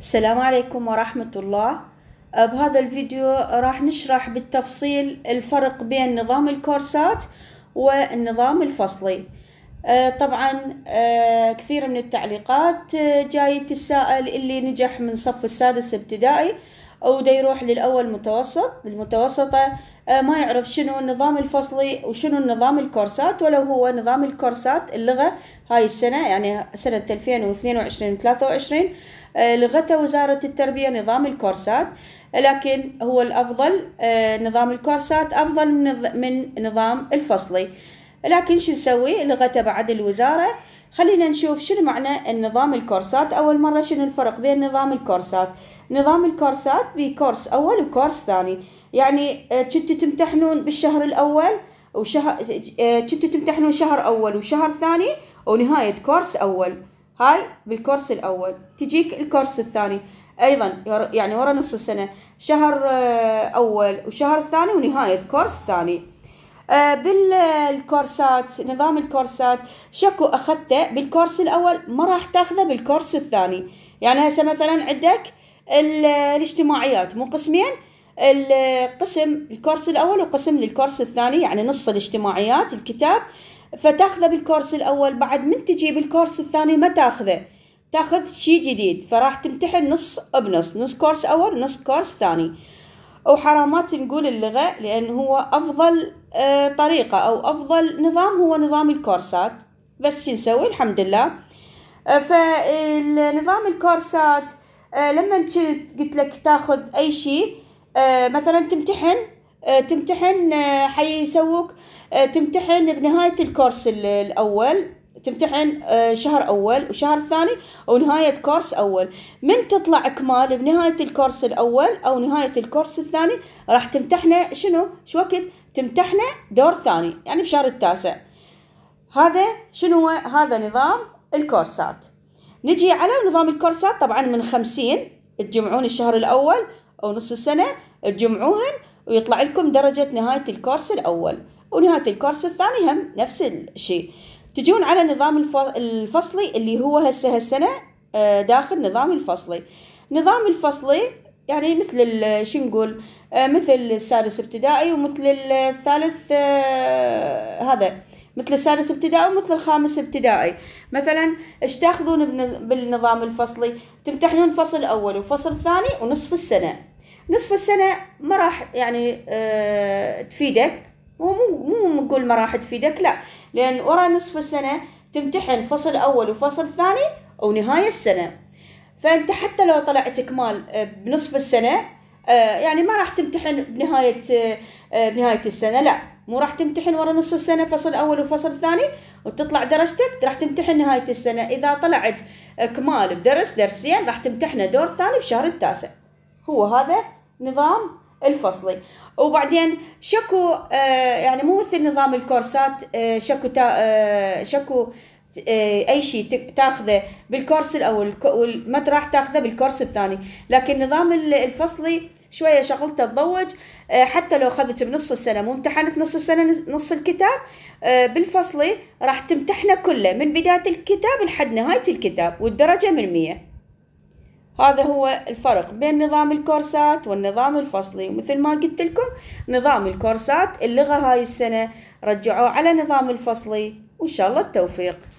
السلام عليكم ورحمة الله أه، بهذا الفيديو راح نشرح بالتفصيل الفرق بين نظام الكورسات والنظام الفصلي أه، طبعا أه، كثير من التعليقات جاي تساءل اللي نجح من صف السادس ابتدائي او دا يروح للاول متوسط للمتوسطة آه، ما يعرف شنو النظام الفصلي وشنو النظام الكورسات ولو هو نظام الكورسات اللغة هاي السنة يعني سنة 2022 23 آه، لغته وزارة التربية نظام الكورسات لكن هو الأفضل آه، نظام الكورسات أفضل من نظام الفصلي لكن شو نسوي لغته بعد الوزارة خلينا نشوف شنو معنى النظام الكورسات أول مرة شنو الفرق بين نظام الكورسات نظام الكورسات بكورس أول وكورس ثاني يعني آه، كنتوا تمتحنون بالشهر الأول وشهر آه، كنتوا تمتحنون شهر أول وشهر ثاني ونهاية كورس أول هاي بالكورس الأول تجيك الكورس الثاني أيضا يعني ورا نص السنة شهر آه، أول وشهر ثاني ونهاية كورس ثاني آه، بالكورسات نظام الكورسات شكو اخذته بالكورس الاول ما راح تاخذه بالكورس الثاني يعني هسه مثلا عندك الاجتماعيات مو قسمين القسم الكورس الاول وقسم للكورس الثاني يعني نص الاجتماعيات الكتاب فتاخذه بالكورس الاول بعد من تجي بالكورس الثاني ما تاخذه تاخذ شيء جديد فراح تمتحن نص بنص نص كورس اول نص كورس ثاني أو حرامات نقول اللغة لأن هو أفضل آه، طريقة أو أفضل نظام هو نظام الكورسات بس شي نسوي الحمد لله آه، فالنظام الكورسات آه، لما انت قلت لك تاخذ اي شيء مثلا تمتحن تمتحن حيسوك تمتحن بنهاية الكورس الأول تمتحن آه، شهر أول وشهر ثاني ونهايه كورس أول من تطلع إكمال بنهاية الكورس الأول أو نهاية الكورس الثاني راح تمتحنه شنو شو وقت تمتحنه دور ثاني يعني بشهر التاسع هذا شنو هذا نظام الكورسات نجي على نظام الكورسات طبعا من خمسين تجمعون الشهر الأول أو نص السنة تجمعوهن ويطلع لكم درجة نهاية الكورس الأول ونهاية الكورس الثاني هم نفس الشيء تجون على النظام الفصلي اللي هو هسه هالسنة آه، داخل نظام الفصلي نظام الفصلي يعني مثل شو نقول آه، مثل السادس ابتدائي ومثل الثالث آه، هذا مثل السادس ابتدائي ومثل الخامس ابتدائي مثلا ايش تاخذون بالنظام الفصلي تمتحنون فصل اول وفصل ثاني ونصف السنه نصف السنه ما راح يعني تفيدك ومو مو نقول ما راح تفيدك لا لأن ورا نصف السنة تمتحن فصل أول وفصل ثاني أو نهاية السنة فأنت حتى لو طلعت إكمال آه، بنصف السنة آه، يعني ما راح تمتحن بنهاية آه، بنهاية السنة لا مو راح تمتحن ورا نص السنة فصل أول وفصل ثاني وتطلع درجتك راح تمتحن نهاية السنة إذا طلعت إكمال بدرس درسين راح تمتحنه دور ثاني بشهر التاسع هو هذا نظام الفصلي وبعدين شكو آه، يعني مو مثل نظام الكورسات آه، شكو تا آه، شكو اي شيء تاخذه بالكورس الاول راح تاخذه بالكورس الثاني لكن نظام الفصلي شويه شغلته تضوج حتى لو اخذت بنص السنه مو امتحنت نص السنه نص الكتاب بالفصلي راح تمتحنه كله من بدايه الكتاب لحد نهايه الكتاب والدرجه من 100 هذا هو الفرق بين نظام الكورسات والنظام الفصلي ومثل ما قلت لكم نظام الكورسات اللغة هاي السنة رجعوه على نظام الفصلي وإن شاء الله التوفيق